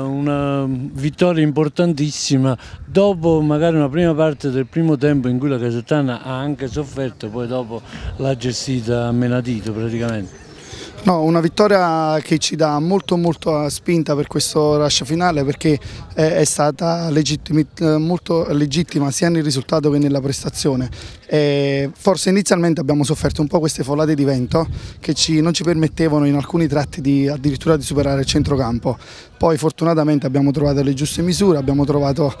Una vittoria importantissima dopo magari una prima parte del primo tempo in cui la Casettana ha anche sofferto, poi dopo l'ha gestita a menadito praticamente. No, una vittoria che ci dà molto molto eh, spinta per questo rush finale perché è, stata legittima, eh, molto legittima sia nel risultato che nella prestazione. E forse inizialmente abbiamo sofferto un po' queste follate di vento che ci, non ci permettevano in alcuni tratti di, addirittura di superare il centrocampo. Poi fortunatamente abbiamo trovato le giuste misure, abbiamo trovato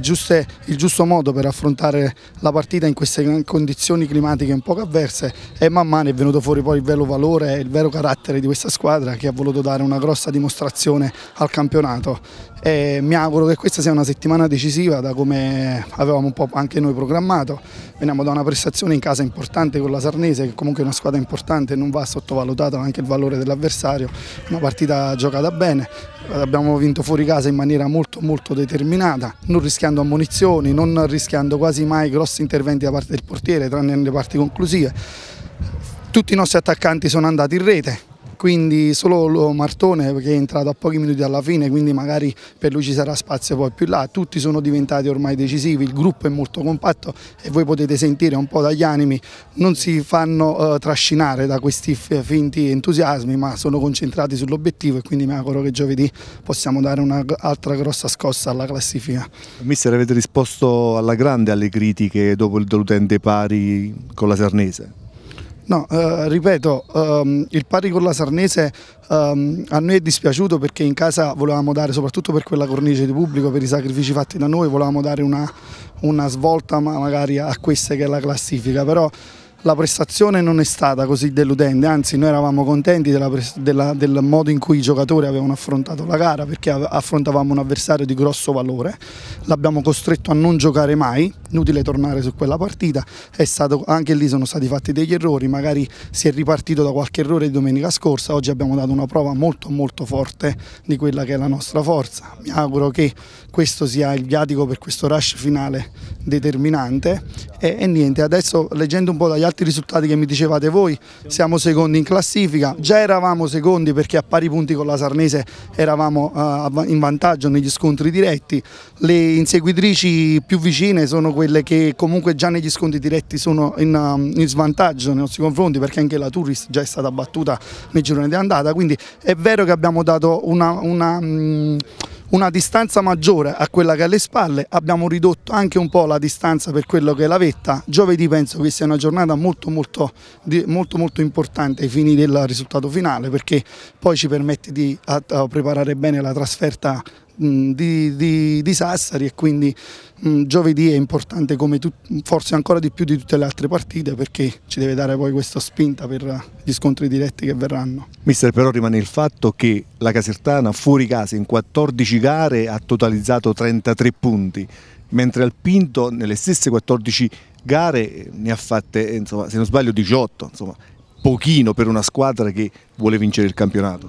giuste, il giusto modo per affrontare la partita in queste condizioni climatiche un po' avverse e man mano è venuto fuori poi il vero valore e il vero carattere di questa squadra che ha voluto dare una grossa dimostrazione al campionato e mi auguro che questa sia una settimana decisiva da come avevamo un po' anche noi programmato. Veniamo da una prestazione in casa importante con la Sarnese che comunque è una squadra importante e non va sottovalutato anche il valore dell'avversario, una partita giocata bene, abbiamo vinto fuori casa in maniera molto molto determinata, non rischiando ammunizioni, non rischiando quasi mai grossi interventi da parte del portiere tranne nelle parti conclusive. Tutti i nostri attaccanti sono andati in rete, quindi solo Martone che è entrato a pochi minuti alla fine, quindi magari per lui ci sarà spazio poi più là, tutti sono diventati ormai decisivi, il gruppo è molto compatto e voi potete sentire un po' dagli animi, non si fanno eh, trascinare da questi finti entusiasmi ma sono concentrati sull'obiettivo e quindi mi auguro che giovedì possiamo dare un'altra grossa scossa alla classifica. Mister avete risposto alla grande alle critiche dopo il dolutente pari con la Sarnese? No, eh, ripeto, ehm, il pari con la Sarnese ehm, a noi è dispiaciuto perché in casa volevamo dare, soprattutto per quella cornice di pubblico, per i sacrifici fatti da noi, volevamo dare una, una svolta ma magari a questa che è la classifica, però la prestazione non è stata così deludente, anzi noi eravamo contenti della, della, del modo in cui i giocatori avevano affrontato la gara perché affrontavamo un avversario di grosso valore, l'abbiamo costretto a non giocare mai inutile tornare su quella partita, stato, anche lì sono stati fatti degli errori, magari si è ripartito da qualche errore di domenica scorsa, oggi abbiamo dato una prova molto molto forte di quella che è la nostra forza, mi auguro che questo sia il viatico per questo rush finale determinante e, e niente, adesso leggendo un po' dagli altri risultati che mi dicevate voi, siamo secondi in classifica, già eravamo secondi perché a pari punti con la Sarnese eravamo uh, in vantaggio negli scontri diretti, le inseguitrici più vicine sono quelle che comunque già negli scontri diretti sono in, um, in svantaggio nei nostri confronti perché anche la Turris già è stata battuta nel girone di andata, quindi è vero che abbiamo dato una, una mm, una distanza maggiore a quella che ha alle spalle, abbiamo ridotto anche un po' la distanza per quello che è la vetta, giovedì penso che sia una giornata molto molto, molto, molto importante ai fini del risultato finale perché poi ci permette di preparare bene la trasferta Mm, di, di, di, Sassari e quindi mh, mm, giovedì è importante come tu, forse ancora di più di tutte le altre partite perché ci deve dare poi questa spinta per gli scontri diretti che verranno. Mister però rimane il fatto che la Casertana fuori casa in 14 gare ha totalizzato 33 punti mentre al Pinto nelle stesse 14 gare ne ha fatte eh, insomma, se non sbaglio 18 insomma pochino per una squadra che vuole vincere il campionato?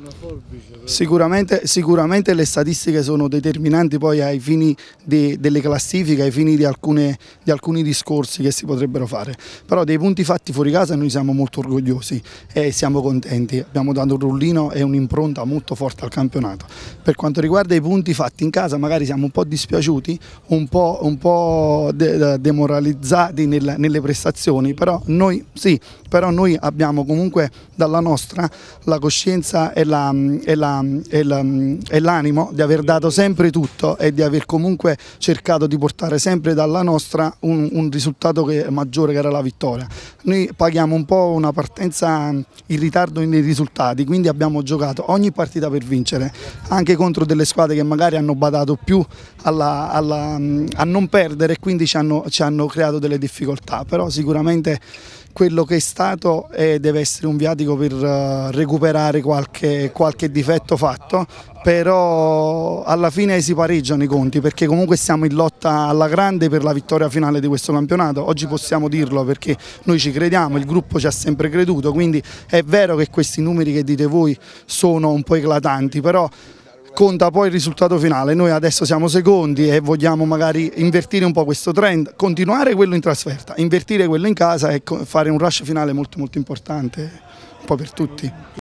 Sicuramente, sicuramente le statistiche sono determinanti poi ai fini di, delle classifiche, ai fini di, alcune, di, alcuni discorsi che si potrebbero fare, però dei punti fatti fuori casa noi siamo molto orgogliosi e siamo contenti, abbiamo dato un rullino e un'impronta molto forte al campionato. Per quanto riguarda i punti fatti in casa magari siamo un po' dispiaciuti, un po', un po de demoralizzati nel, nelle prestazioni, però noi, sì, però noi abbiamo comunque dalla nostra la coscienza mm, mm, mm, e l'animo di aver dato sempre tutto e di aver comunque cercato di portare sempre dalla nostra un, un risultato che maggiore che era la vittoria. Noi paghiamo un po' una partenza in ritardo nei risultati, quindi abbiamo giocato ogni partita per vincere, anche contro delle squadre che magari hanno badato più alla, alla, a non perdere e quindi ci hanno, ci hanno creato delle difficoltà, però sicuramente quello che è stato e deve essere un viatico per eh, recuperare qualche, qualche difetto fatto, però alla fine si pareggiano i conti perché comunque siamo in lotta alla grande per la vittoria finale di questo campionato, oggi possiamo dirlo perché noi ci crediamo, il gruppo ci ha sempre creduto, quindi è vero che questi numeri che dite voi sono un po' eclatanti, però conta poi il risultato finale. Noi adesso siamo secondi e vogliamo magari invertire un po' questo trend, continuare quello in trasferta, invertire quello in casa e fare un rush finale molto molto importante un po' per tutti.